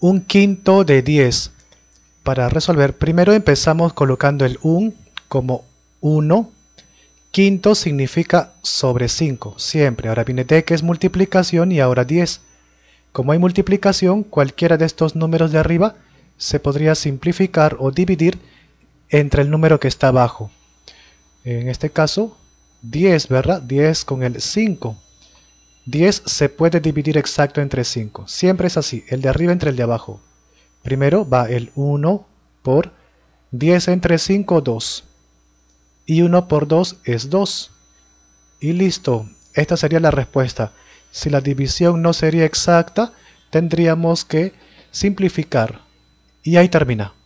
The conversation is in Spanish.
un quinto de 10. Para resolver, primero empezamos colocando el 1 como 1. Quinto significa sobre 5, siempre. Ahora viene de que es multiplicación y ahora 10. Como hay multiplicación, cualquiera de estos números de arriba se podría simplificar o dividir entre el número que está abajo. En este caso, 10, ¿verdad? 10 con el 5. 10 se puede dividir exacto entre 5. Siempre es así, el de arriba entre el de abajo. Primero va el 1 por 10 entre 5, 2. Y 1 por 2 es 2. Y listo, esta sería la respuesta. Si la división no sería exacta, tendríamos que simplificar. Y ahí termina.